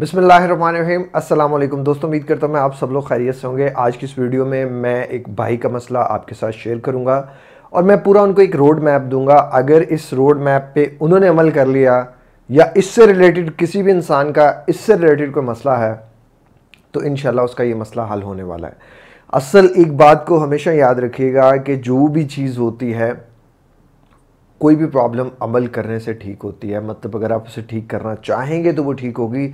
बिसमीम अल्लाम दोस्तों उम्मीद करता हूँ मैं आप सब लोग खैरियत से होंगे आज की इस वीडियो में मैं एक भाई का मसला आपके साथ शेयर करूँगा और मैं पूरा उनको एक रोड मैप दूंगा अगर इस रोड मैप पे उन्होंने अमल कर लिया या इससे रिलेटेड किसी भी इंसान का इससे रिलेटेड कोई मसला है तो इन उसका ये मसला हल होने वाला है असल एक बात को हमेशा याद रखिएगा कि जो भी चीज़ होती है कोई भी प्रॉब्लम अमल करने से ठीक होती है मतलब अगर आप उसे ठीक करना चाहेंगे तो वो ठीक होगी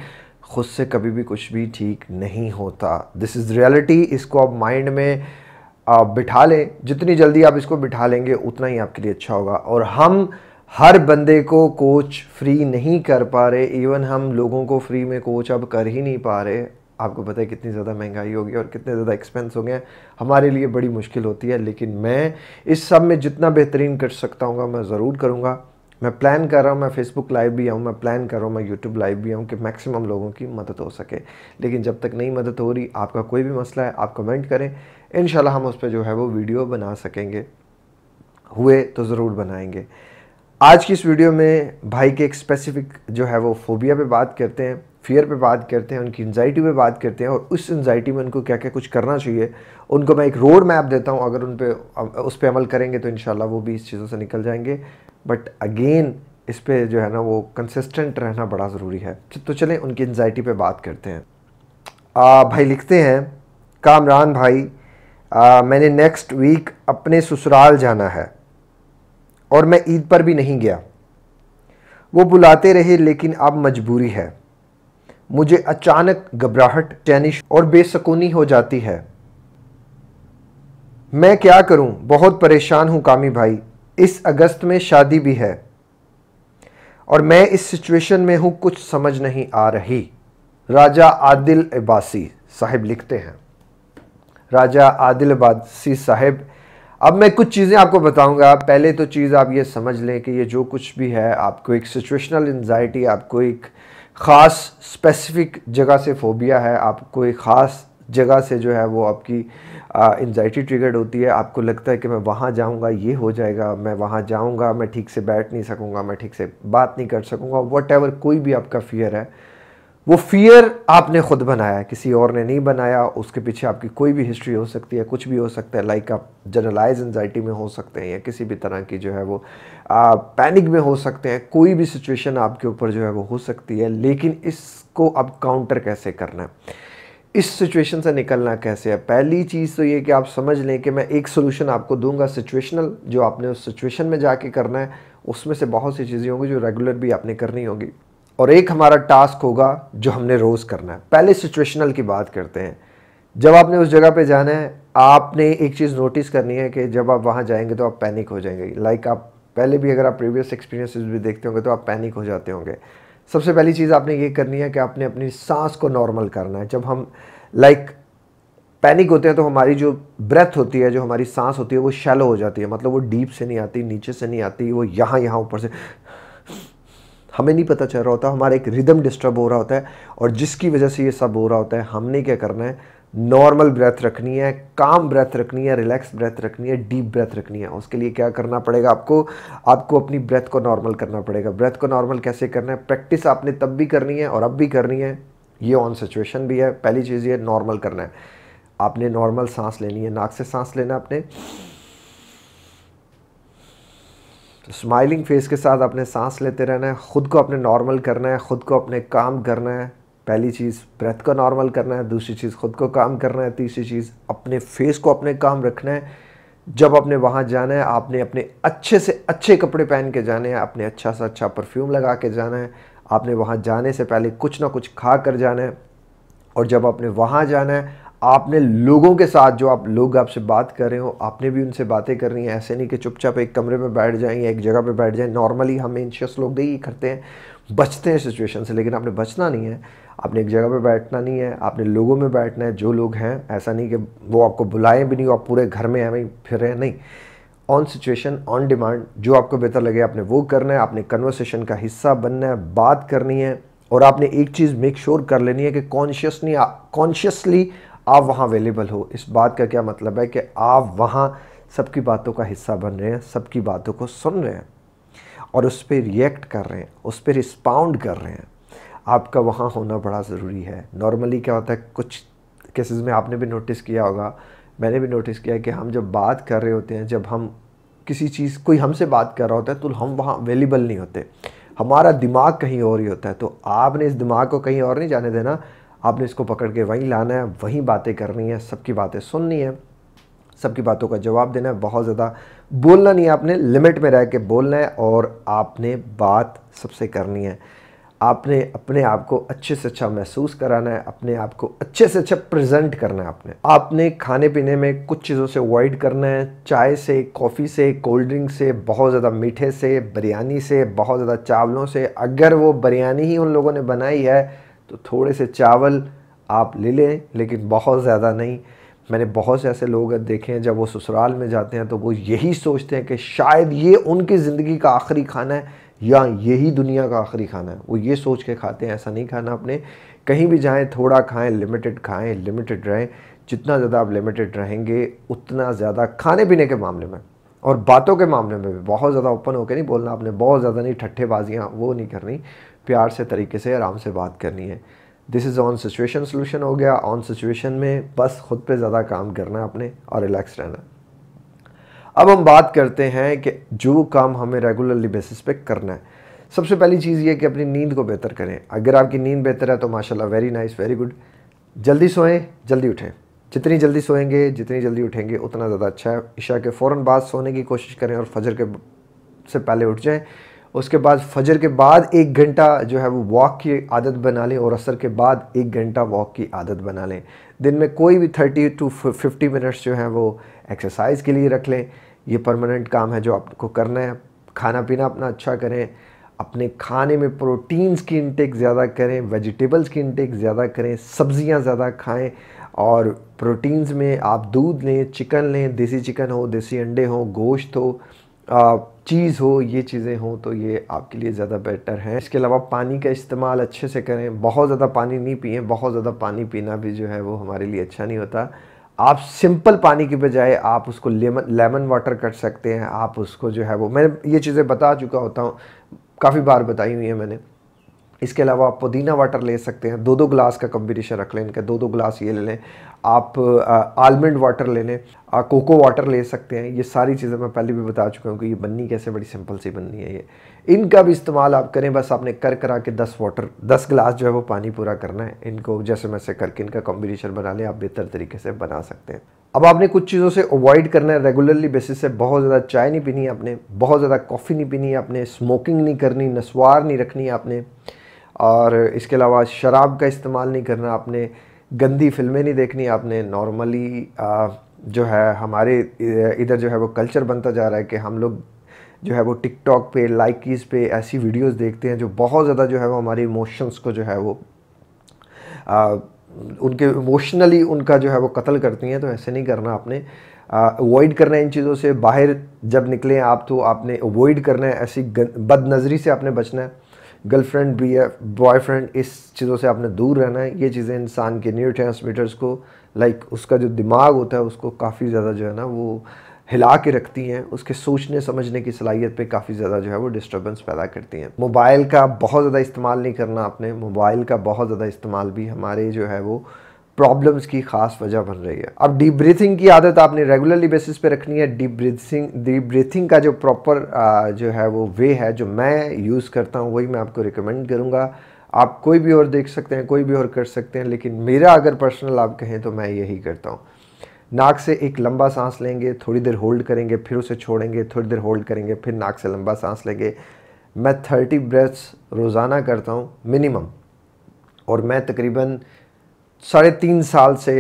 ख़ुद से कभी भी कुछ भी ठीक नहीं होता दिस इज़ रियलिटी इसको आप माइंड में आप बिठा लें जितनी जल्दी आप इसको बिठा लेंगे उतना ही आपके लिए अच्छा होगा और हम हर बंदे को कोच फ्री नहीं कर पा रहे इवन हम लोगों को फ्री में कोच अब कर ही नहीं पा रहे आपको पता है कितनी ज़्यादा महंगाई होगी और कितने ज़्यादा एक्सपेंस हो गए हमारे लिए बड़ी मुश्किल होती है लेकिन मैं इस सब में जितना बेहतरीन कर सकता हूँ मैं ज़रूर करूँगा मैं प्लान कर रहा हूँ मैं फेसबुक लाइव भी आऊँ मैं प्लान कर रहा हूँ मैं यूट्यूब लाइव भी आऊँ कि मैक्सिमम लोगों की मदद हो सके लेकिन जब तक नहीं मदद हो रही आपका कोई भी मसला है आप कमेंट करें इन हम उस पर जो है वो वीडियो बना सकेंगे हुए तो ज़रूर बनाएंगे आज की इस वीडियो में भाई के एक स्पेसिफिक जो है वो फोबिया पे बात करते हैं फियर पे बात करते हैं उनकी एनजाइटी पे बात करते हैं और उस एनजाइटी में उनको क्या क्या कुछ करना चाहिए उनको मैं एक रोड मैप देता हूँ अगर उन पर उस पर अमल करेंगे तो इन वो भी इस चीज़ों से निकल जाएंगे बट अगेन इस पर जो है ना वो कंसिस्टेंट रहना बड़ा ज़रूरी है तो चलें उनकी एनजाइटी पे बात करते हैं आ, भाई लिखते हैं कामरान भाई आ, मैंने नेक्स्ट वीक अपने ससुराल जाना है और मैं ईद पर भी नहीं गया वो बुलाते रहे लेकिन अब मजबूरी है मुझे अचानक घबराहट चैनिश और बेसकूनी हो जाती है मैं क्या करूं बहुत परेशान हूं कामी भाई इस अगस्त में शादी भी है और मैं इस सिचुएशन में हूं कुछ समझ नहीं आ रही राजा आदिल अबासी साहब लिखते हैं राजा आदिल अबासी साहब अब मैं कुछ चीज़ें आपको बताऊंगा पहले तो चीज़ आप ये समझ लें कि ये जो कुछ भी है आपको एक सिचुएशनल एनजाइटी आपको एक ख़ास स्पेसिफिक जगह से फोबिया है आपको एक ख़ास जगह से जो है वो आपकी एनजाइटी ट्रिगर्ड होती है आपको लगता है कि मैं वहाँ जाऊँगा ये हो जाएगा मैं वहाँ जाऊँगा मैं ठीक से बैठ नहीं सकूँगा मैं ठीक से बात नहीं कर सकूँगा वट एवर कोई भी आपका फियर है वो फियर आपने ख़ुद बनाया किसी और ने नहीं बनाया उसके पीछे आपकी कोई भी हिस्ट्री हो सकती है कुछ भी हो सकता है लाइक आप जनरलाइज एनजाइटी में हो सकते हैं या किसी भी तरह की जो है वो पैनिक में हो सकते हैं कोई भी सिचुएशन आपके ऊपर जो है वो हो सकती है लेकिन इसको अब काउंटर कैसे करना है इस सिचुएशन से निकलना कैसे है पहली चीज़ तो ये कि आप समझ लें कि मैं एक सोल्यूशन आपको दूंगा सिचुएशनल जो आपने उस सिचुएशन में जाके करना है उसमें से बहुत सी चीज़ें होंगी जो रेगुलर भी आपने करनी होगी और एक हमारा टास्क होगा जो हमने रोज़ करना है पहले सिचुएशनल की बात करते हैं जब आपने उस जगह पे जाना है आपने एक चीज़ नोटिस करनी है कि जब आप वहाँ जाएंगे तो आप पैनिक हो जाएंगे लाइक like आप पहले भी अगर आप प्रीवियस एक्सपीरियंसेस भी देखते होंगे तो आप पैनिक हो जाते होंगे सबसे पहली चीज़ आपने ये करनी है कि आपने अपनी सांस को नॉर्मल करना है जब हम लाइक like, पैनिक होते हैं तो हमारी जो ब्रेथ होती है जो हमारी सांस होती है वो शैलो हो जाती है मतलब वो डीप से नहीं आती नीचे से नहीं आती वो यहाँ यहाँ ऊपर से हमें नहीं पता चल रहा होता हमारा एक रिदम डिस्टर्ब हो रहा होता है और जिसकी वजह से ये सब हो रहा होता है हमने क्या करना है नॉर्मल ब्रेथ रखनी है काम ब्रेथ रखनी है रिलैक्स ब्रेथ रखनी है डीप ब्रेथ रखनी है उसके लिए क्या करना पड़ेगा आपको आपको अपनी ब्रेथ को नॉर्मल करना पड़ेगा ब्रेथ को नॉर्मल कैसे करना है प्रैक्टिस आपने तब भी करनी है और अब भी करनी है ये ऑन सिचुएशन भी है पहली चीज़ ये नॉर्मल करना है आपने नॉर्मल सांस लेनी है नाक से सांस लेना आपने तो स्माइलिंग फेस के साथ आपने सांस लेते रहना है ख़ुद को अपने नॉर्मल करना है ख़ुद को अपने काम करना है पहली चीज़ ब्रेथ को नॉर्मल करना है दूसरी चीज़ खुद को काम करना है तीसरी चीज़ अपने फेस को अपने काम रखना है जब आपने वहाँ जाना है आपने अपने अच्छे से अच्छे कपड़े पहन के जाने हैं अपने अच्छा सा अच्छा परफ्यूम लगा के जाना है आपने वहाँ जाने से पहले कुछ ना कुछ खा कर जाना है और जब आपने वहाँ जाना है आपने लोगों के साथ जो आप लोग आपसे बात कर रहे हो आपने भी उनसे बातें करनी है ऐसे नहीं कि चुपचाप एक कमरे में बैठ जाएं या एक जगह पे बैठ जाएं नॉर्मली हम एंशियस लोग यही करते हैं बचते हैं सिचुएशन से लेकिन आपने बचना नहीं है आपने एक जगह पे बैठना नहीं है आपने लोगों में बैठना है जो लोग हैं ऐसा नहीं कि वो आपको बुलाएं भी नहीं आप पूरे घर में हैं भाई फिर रहे हैं नहीं ऑन सिचुएशन ऑन डिमांड जो आपको बेहतर लगे आपने वो करना है आपने कन्वर्सेशन का हिस्सा बनना है बात करनी है और आपने एक चीज़ मेक श्योर कर लेनी है कि कॉन्शियसली कॉन्शियसली आप वहाँ अवेलेबल हो इस बात का क्या मतलब है कि आप वहाँ सबकी बातों का हिस्सा बन रहे हैं सबकी बातों को सुन रहे हैं और उस पर रिएक्ट कर रहे हैं उस पर रिस्पाउंड कर रहे हैं आपका वहाँ होना बड़ा ज़रूरी है नॉर्मली क्या होता है कुछ केसेस में आपने भी नोटिस किया होगा मैंने भी नोटिस किया कि हम जब बात कर रहे होते हैं जब हम किसी चीज़ कोई हमसे बात कर रहा होता है तो हम वहाँ अवेलेबल नहीं होते हमारा दिमाग कहीं और ही होता है तो आपने इस दिमाग को कहीं और नहीं जाने देना आपने इसको पकड़ के वहीं लाना है वहीं बातें करनी है सबकी बातें सुननी है सबकी बातों का जवाब देना है बहुत ज़्यादा बोलना नहीं है आपने लिमिट में रह के बोलना है और आपने बात सबसे करनी है आपने अपने आप को अच्छे से अच्छा महसूस कराना है अपने आप को अच्छे से अच्छा प्रेजेंट करना है आपने आपने खाने पीने में कुछ चीज़ों से अवॉइड करना है चाय से कॉफ़ी से कोल्ड ड्रिंक से बहुत ज़्यादा मीठे से बिरयानी से बहुत ज़्यादा चावलों से अगर वो बिरयानी ही उन लोगों ने बनाई है तो थोड़े से चावल आप ले लें लेकिन बहुत ज़्यादा नहीं मैंने बहुत से ऐसे लोग देखे हैं जब वो ससुराल में जाते हैं तो वो यही सोचते हैं कि शायद ये उनकी ज़िंदगी का आखिरी खाना है या यही दुनिया का आखिरी खाना है वो ये सोच के खाते हैं ऐसा नहीं खाना अपने कहीं भी जाएं थोड़ा खाएं लिमिटेड खाएं लिमिटेड रहें जितना ज़्यादा आप लिमिटेड रहेंगे उतना ज़्यादा खाने पीने के मामले में और बातों के मामले में भी बहुत ज़्यादा ओपन होकर नहीं बोलना आपने बहुत ज़्यादा नहीं ठट्ठेबाजियाँ वो नहीं करनी प्यार से तरीके से आराम से बात करनी है this is on situation solution हो गया ऑन सिचुएशन में बस खुद पे ज़्यादा काम करना है अपने और रिलैक्स रहना अब हम बात करते हैं कि जो काम हमें रेगुलरली बेसिस पे करना है सबसे पहली चीज़ ये कि अपनी नींद को बेहतर करें अगर आपकी नींद बेहतर है तो माशाल्लाह वेरी नाइस वेरी गुड जल्दी सोएं जल्दी उठें जितनी जल्दी सोएंगे जितनी जल्दी उठेंगे उतना ज़्यादा अच्छा है ईशा के फ़ौर बाद सोने की कोशिश करें और फजर के से पहले उठ जाएँ उसके बाद फजर के बाद एक घंटा जो है वो वॉक की आदत बना लें और असर के बाद एक घंटा वॉक की आदत बना लें दिन में कोई भी थर्टी टू फिफ्टी मिनट्स जो है वो एक्सरसाइज के लिए रख लें ये परमानेंट काम है जो आपको करना है खाना पीना अपना अच्छा करें अपने खाने में प्रोटीन्स की इंटेक ज़्यादा करें वेजिटेबल्स की इंटेक ज़्यादा करें सब्ज़ियाँ ज़्यादा खाएँ और प्रोटीन्स में आप दूध लें चिकन लें देसी चिकन हो देसी अंडे हो गोश्त हो चीज़ हो ये चीज़ें हों तो ये आपके लिए ज़्यादा बेटर है इसके अलावा पानी का इस्तेमाल अच्छे से करें बहुत ज़्यादा पानी नहीं पिए बहुत ज़्यादा पानी पीना भी जो है वो हमारे लिए अच्छा नहीं होता आप सिंपल पानी के बजाय आप उसको लेमन लेमन वाटर कर सकते हैं आप उसको जो है वो मैं ये चीज़ें बता चुका होता हूँ काफ़ी बार बताई हुई है मैंने इसके अलावा आप पुदीना वाटर ले सकते हैं दो दो ग्लास का कम्बिनेशन रख लें इनका दो दो ग्लास ये ले लें आप आलमंड वाटर ले लें कोको वाटर ले सकते हैं ये सारी चीज़ें मैं पहले भी बता चुका हूँ कि ये बननी कैसे बड़ी सिंपल सी बननी है ये इनका भी इस्तेमाल आप करें बस आपने कर करा के दस वाटर दस ग्लास जो है वो पानी पूरा करना है इनको जैसे वैसे करके इनका कॉम्बिनेशन बना लें आप बेहतर तरीके से बना सकते हैं अब आपने कुछ चीज़ों से अवॉइड करना है रेगुलरली बेसिस से बहुत ज़्यादा चाय नहीं पीनी है आपने बहुत ज़्यादा कॉफ़ी नहीं पीनी है आपने स्मोकिंग नहीं करनी नस्वार नहीं रखनी आपने और इसके अलावा शराब का इस्तेमाल नहीं करना आपने गंदी फिल्में नहीं देखनी आपने नॉर्मली जो है हमारे इधर जो है वो कल्चर बनता जा रहा है कि हम लोग जो है वो टिकटॉक पे लाइकीज़ पे ऐसी वीडियोस देखते हैं जो बहुत ज़्यादा जो है वो हमारे इमोशंस को जो है वो आ, उनके इमोशनली उनका जो है वो कत्ल करती हैं तो ऐसे नहीं करना आपने अवॉइड करना है इन चीज़ों से बाहर जब निकलें आप तो आपने अवॉइड करना है ऐसी बद नज़री से आपने बचना है गर्लफ्रेंड बी बॉयफ्रेंड इस चीज़ों से आपने दूर रहना है ये चीज़ें इंसान के न्यू ट्रांसमीटर्स को लाइक उसका जो दिमाग होता है उसको काफ़ी ज़्यादा जो है ना वो हिला के रखती हैं उसके सोचने समझने की सलाहियत पे काफ़ी ज़्यादा जो है वो डिस्टर्बेंस पैदा करती हैं मोबाइल का बहुत ज़्यादा इस्तेमाल नहीं करना आपने मोबाइल का बहुत ज़्यादा इस्तेमाल भी हमारे जो है वो प्रॉब्लम्स की खास वजह बन रही है अब डीप ब्रीथिंग की आदत आपने रेगुलरली बेसिस पे रखनी है डीप ब्रीथिंग डीप ब्रीथिंग का जो प्रॉपर जो है वो वे है जो मैं यूज़ करता हूँ वही मैं आपको रिकमेंड करूँगा आप कोई भी और देख सकते हैं कोई भी और कर सकते हैं लेकिन मेरा अगर पर्सनल आप कहें तो मैं यही करता हूँ नाक से एक लंबा सांस लेंगे थोड़ी देर होल्ड करेंगे फिर उसे छोड़ेंगे थोड़ी देर होल्ड करेंगे फिर नाक से लंबा सांस लेंगे मैं थर्टी ब्रेथ्स रोज़ाना करता हूँ मिनिमम और मैं तकरीबन साढ़े तीन साल से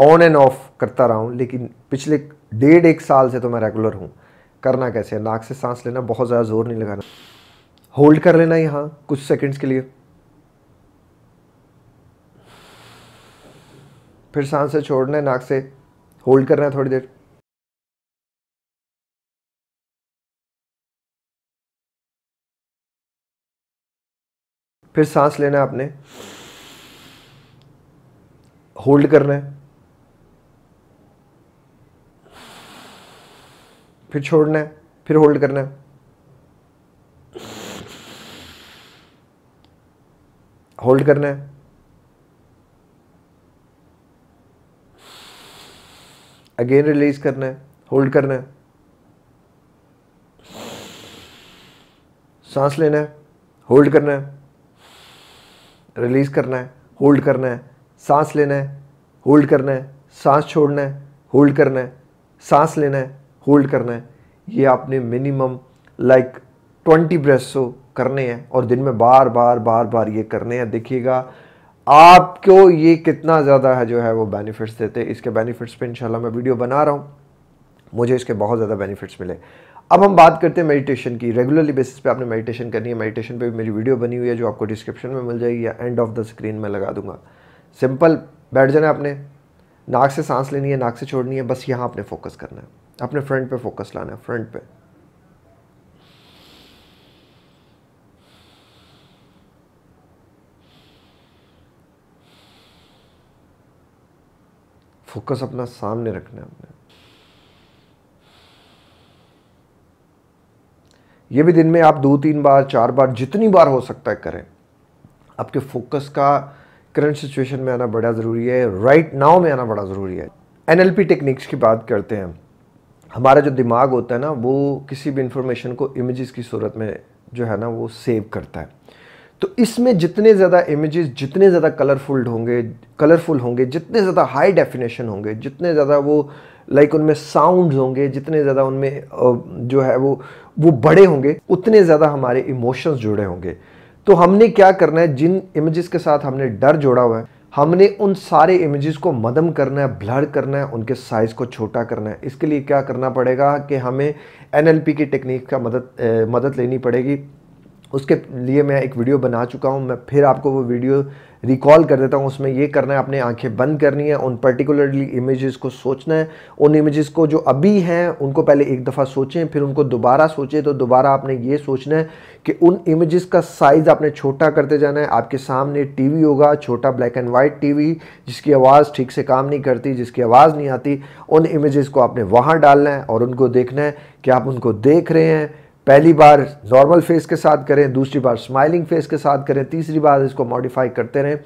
ऑन एंड ऑफ करता रहा हूँ लेकिन पिछले डेढ़ एक साल से तो मैं रेगुलर हूँ करना कैसे नाक से सांस लेना बहुत ज़्यादा ज़ोर नहीं लगाना होल्ड कर लेना यहाँ कुछ सेकंड्स के लिए फिर सांस से छोड़ना है नाक से होल्ड करना है थोड़ी देर फिर सांस लेना है आपने होल्ड करना है फिर छोड़ना है फिर होल्ड करना है होल्ड करना है अगेन रिलीज करना है होल्ड करना है सांस लेना है होल्ड करना है रिलीज करना है होल्ड करना है सांस लेना है होल्ड करना है सांस छोड़ना है होल्ड करना है सांस लेना है होल्ड करना है ये आपने मिनिमम लाइक ट्वेंटी ब्रेथ्स तो करने हैं और दिन में बार बार बार बार ये करने हैं देखिएगा आपको ये कितना ज़्यादा है जो है वो बेनिफिट्स देते हैं इसके बेनिफिट्स पे इंशाल्लाह मैं वीडियो बना रहा हूँ मुझे इसके बहुत ज़्यादा बेनिफिट्स मिले अब हम बात करते हैं मेडिटेशन की रेगुलरली बेसिस पे आपने मेडिटेशन करनी है मेडिटेशन पे भी मेरी वीडियो बनी हुई है जो आपको डिस्क्रिप्शन में मिल जाएगी या एंड ऑफ द स्क्रीन में लगा दूंगा सिंपल बैठ जाना है आपने नाक से सांस लेनी है नाक से छोड़नी है बस यहाँ आपने फोकस करना है अपने फ्रंट पे फोकस लाना है फ्रंट पे फोकस अपना सामने रखना है अपने ये भी दिन में आप दो तीन बार चार बार जितनी बार हो सकता है करें आपके फोकस का करंट सिचुएशन में आना बड़ा ज़रूरी है राइट right नाव में आना बड़ा ज़रूरी है पी टेक्निक्स की बात करते हैं हमारा जो दिमाग होता है ना वो किसी भी इंफॉर्मेशन को इमेजेस की सूरत में जो है ना वो सेव करता है तो इसमें जितने ज़्यादा इमेजेस जितने ज़्यादा कलरफुल होंगे कलरफुल होंगे जितने ज़्यादा हाई डेफिनेशन होंगे जितने ज़्यादा वो लाइक उनमें साउंड्स होंगे जितने ज़्यादा उनमें जो है वो वो बड़े होंगे उतने ज़्यादा हमारे इमोशंस जुड़े होंगे तो हमने क्या करना है जिन इमेजेस के साथ हमने डर जोड़ा हुआ है हमने उन सारे इमेजेस को मदम करना है ब्लर करना है उनके साइज़ को छोटा करना है इसके लिए क्या करना पड़ेगा कि हमें एनएलपी की टेक्निक का मदद ए, मदद लेनी पड़ेगी उसके लिए मैं एक वीडियो बना चुका हूं मैं फिर आपको वो वीडियो रिकॉल कर देता हूँ उसमें ये करना है अपने आंखें बंद करनी है उन पर्टिकुलरली इमेजेस को सोचना है उन इमेजेस को जो अभी हैं उनको पहले एक दफ़ा सोचें फिर उनको दोबारा सोचें तो दोबारा आपने ये सोचना है कि उन इमेजेस का साइज़ आपने छोटा करते जाना है आपके सामने टी होगा छोटा ब्लैक एंड वाइट टी जिसकी आवाज़ ठीक से काम नहीं करती जिसकी आवाज़ नहीं आती उन इमेज़ को आपने वहाँ डालना है और उनको देखना है कि आप उनको देख रहे हैं पहली बार नॉर्मल फेस के साथ करें दूसरी बार स्माइलिंग फेस के साथ करें तीसरी बार इसको मॉडिफाई करते रहें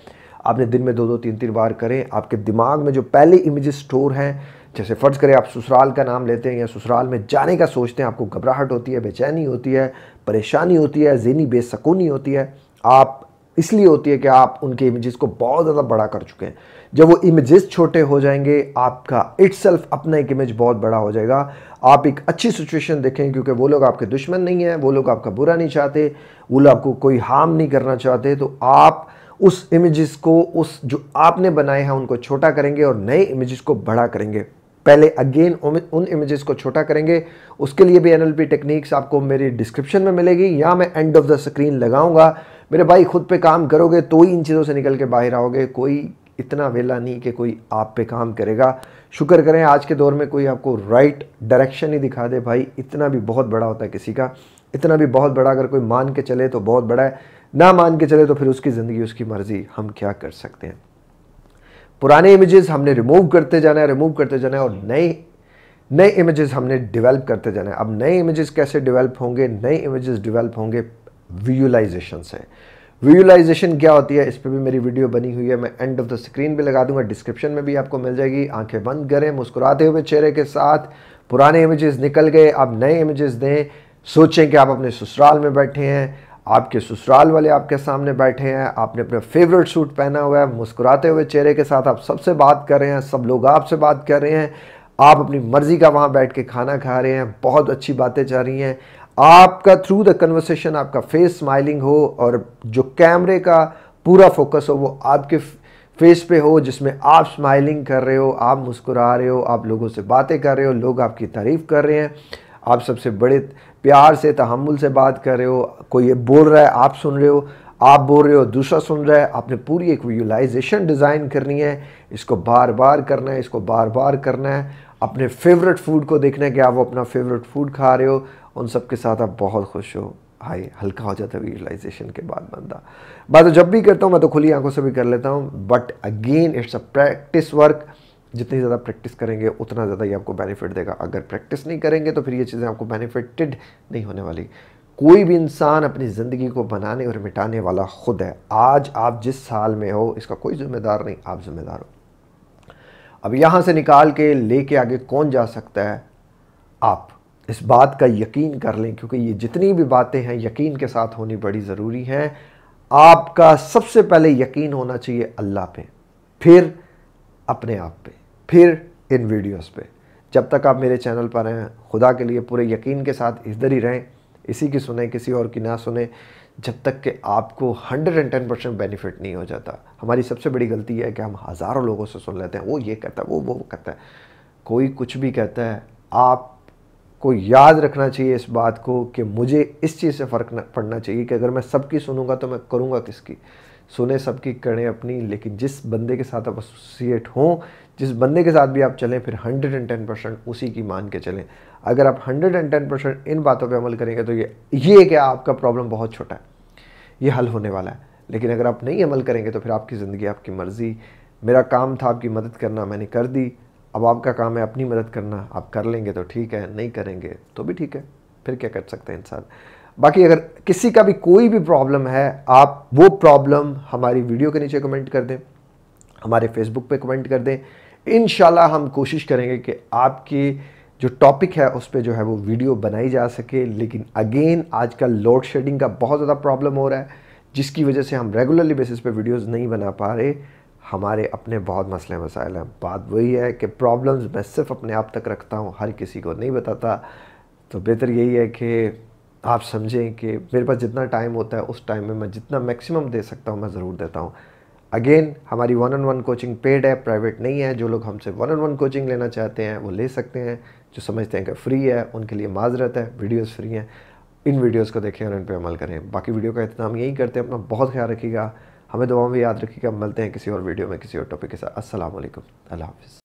आपने दिन में दो दो तीन तीन बार करें आपके दिमाग में जो पहले इमेज स्टोर हैं जैसे फ़र्ज़ करें आप ससुराल का नाम लेते हैं या ससुराल में जाने का सोचते हैं आपको घबराहट होती है बेचैनी होती है परेशानी होती है जहनी बेसकूनी होती है आप इसलिए होती है कि आप उनके इमेज़ को बहुत ज़्यादा बड़ा कर चुके हैं जब वो इमेजेस छोटे हो जाएंगे आपका इट अपना एक इमेज बहुत बड़ा हो जाएगा आप एक अच्छी सिचुएशन देखें क्योंकि वो लोग आपके दुश्मन नहीं हैं वो लोग आपका बुरा नहीं चाहते वो लोग आपको कोई हार्म नहीं करना चाहते तो आप उस इमेजेस को उस जो आपने बनाए हैं उनको छोटा करेंगे और नए इमेजेस को बड़ा करेंगे पहले अगेन उन इमेजेस को छोटा करेंगे उसके लिए भी एन टेक्निक्स आपको मेरी डिस्क्रिप्शन में मिलेगी या मैं एंड ऑफ द स्क्रीन लगाऊंगा मेरे भाई खुद पे काम करोगे तो ही इन चीज़ों से निकल के बाहर आओगे कोई इतना वेला नहीं कि कोई आप पे काम करेगा शुक्र करें आज के दौर में कोई आपको राइट डायरेक्शन ही दिखा दे भाई इतना भी बहुत बड़ा होता है किसी का इतना भी बहुत बड़ा अगर कोई मान के चले तो बहुत बड़ा है ना मान के चले तो फिर उसकी ज़िंदगी उसकी मर्ज़ी हम क्या कर सकते हैं पुराने इमेजेस हमने रिमूव करते जाना है रिमूव करते जाना है और नए नए इमेजेस हमने डेवलप करते जाना है अब नए इमेजेस कैसे डेवलप होंगे नए इमेजेस डेवलप होंगे विजुलाइजेशन से विजुलाइजेशन क्या होती है इस पर भी मेरी वीडियो बनी हुई है मैं एंड ऑफ द स्क्रीन भी लगा दूंगा डिस्क्रिप्शन में भी आपको मिल जाएगी आंखें बंद करें मुस्कुराते हुए चेहरे के साथ पुराने इमेजेस निकल गए आप नए इमेजेस दें सोचें कि आप अपने ससुराल में बैठे हैं आपके ससुराल वाले आपके सामने बैठे हैं आपने अपना फेवरेट सूट पहना हुआ है मुस्कुराते हुए चेहरे के साथ आप सबसे बात कर रहे हैं सब लोग आपसे बात कर रहे हैं आप अपनी मर्ज़ी का वहाँ बैठ के खाना खा रहे हैं बहुत अच्छी बातें चल रही हैं आपका थ्रू द कन्वर्सेशन आपका फेस स्माइलिंग हो और जो कैमरे का पूरा फोकस हो वो आपके फेस पे हो जिसमें आप स्माइलिंग कर रहे हो आप मुस्कुरा रहे हो आप लोगों से बातें कर रहे हो लोग आपकी तारीफ़ कर रहे हैं आप सबसे बड़े प्यार से तहमुल से बात कर रहे हो कोई ये बोल रहा है आप सुन रहे हो आप बोल रहे हो दूसरा सुन रहा है आपने पूरी एक विजुलाइजेशन डिज़ाइन करनी है इसको बार बार करना है इसको बार बार करना है अपने फेवरेट फूड को देखना है कि आप अपना फेवरेट फूड खा रहे हो उन सब के साथ आप बहुत खुश हो हाई हल्का हो जाता है विजुलाइजेशन के बाद बंदा बात तो जब भी करता हूँ मैं तो खुली आंखों से भी कर लेता हूँ but again it's a practice work जितनी ज़्यादा प्रैक्टिस करेंगे उतना ज़्यादा ये आपको बेनिफिट देगा अगर प्रैक्टिस नहीं करेंगे तो फिर ये चीज़ें आपको बेनिफिटेड नहीं होने वाली कोई भी इंसान अपनी ज़िंदगी को बनाने और मिटाने वाला खुद है आज आप जिस साल में हो इसका कोई जिम्मेदार नहीं आप जिम्मेदार हो अब यहाँ से निकाल के लेके आगे कौन जा सकता है आप इस बात का यकीन कर लें क्योंकि ये जितनी भी बातें हैं यकीन के साथ होनी बड़ी ज़रूरी हैं आपका सबसे पहले यकीन होना चाहिए अल्लाह पे फिर अपने आप पे फिर इन वीडियोस पे जब तक आप मेरे चैनल पर हैं खुदा के लिए पूरे यकीन के साथ इधर ही रहें इसी की सुने किसी और की ना सुने जब तक कि आपको 110 परसेंट बेनिफिट नहीं हो जाता हमारी सबसे बड़ी गलती है कि हम हज़ारों लोगों से सुन लेते हैं वो ये कहता है वो वो कहता है कोई कुछ भी कहता है आप को याद रखना चाहिए इस बात को कि मुझे इस चीज़ से फ़र्क पड़ना चाहिए कि अगर मैं सबकी सुनूंगा तो मैं करूँगा किसकी सुने सबकी करें अपनी लेकिन जिस बंदे के साथ आप एसोसिएट हों जिस बंदे के साथ भी आप चलें फिर 110 परसेंट उसी की मान के चलें अगर आप 110 परसेंट इन बातों पे अमल करेंगे तो ये ये क्या आपका प्रॉब्लम बहुत छोटा है ये हल होने वाला है लेकिन अगर आप नहीं अमल करेंगे तो फिर आपकी ज़िंदगी आपकी मर्ज़ी मेरा काम था आपकी मदद करना मैंने कर दी अब आपका काम है अपनी मदद करना आप कर लेंगे तो ठीक है नहीं करेंगे तो भी ठीक है फिर क्या कर सकते हैं इंसान बाकी अगर किसी का भी कोई भी प्रॉब्लम है आप वो प्रॉब्लम हमारी वीडियो के नीचे कमेंट कर दें हमारे फेसबुक पे कमेंट कर दें इन हम कोशिश करेंगे कि आपकी जो टॉपिक है उस पर जो है वो वीडियो बनाई जा सके लेकिन अगेन आज कल लोड शेडिंग का बहुत ज़्यादा प्रॉब्लम हो रहा है जिसकी वजह से हम रेगुलरली बेसिस पे वीडियोस नहीं बना पा रहे हमारे अपने बहुत मसले मसाइल हैं बात वही है कि प्रॉब्लम्स मैं सिर्फ अपने आप तक रखता हूँ हर किसी को नहीं बताता तो बेहतर यही है कि आप समझें कि मेरे पास जितना टाइम होता है उस टाइम में मैं जितना मैक्सिमम दे सकता हूँ मैं ज़रूर देता हूँ अगेन हमारी one on one coaching paid है प्राइवेट नहीं है जो लोग हमसे वन ऑन वन कोचिंग लेना चाहते हैं वो ले सकते हैं जो समझते हैं कि फ्री है उनके लिए माजरत है वीडियोज़ फ्री हैं इन वीडियोज़ को देखें और इन पर अमल करें बाकी वीडियो का इतना हम यही करते हैं अपना बहुत ख्याल रखिएगा हमें दुआ में याद रखिएगा मिलते हैं किसी और वीडियो में किसी और टॉपिक के साथ असल अल्लाह हाफ़